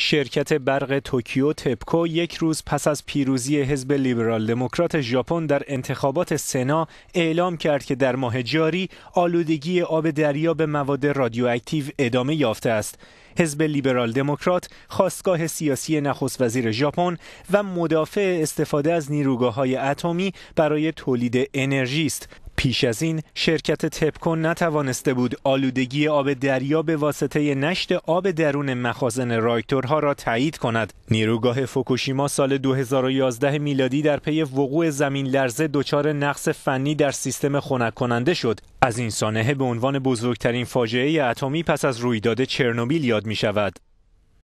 شرکت برق توکیو تپکو یک روز پس از پیروزی حزب لیبرال دموکرات ژاپن در انتخابات سنا اعلام کرد که در ماه جاری آلودگی آب دریا به مواد رادیواکتیو ادامه یافته است. حزب لیبرال دموکرات خواستگاه سیاسی نخست وزیر ژاپن و مدافع استفاده از نیروگاه های اتمی برای تولید انرژی است پیش از این شرکت تپکن نتوانسته بود آلودگی آب دریا به واسطه نشت آب درون مخازن رایتورها را تایید کند. نیروگاه فوکوشیما سال 2011 میلادی در پی وقوع زمین لرزه دچار نقص فنی در سیستم خنک کننده شد. از این سانحه به عنوان بزرگترین فاجعه اتمی پس از رویداد چرنوبیل یاد می شود.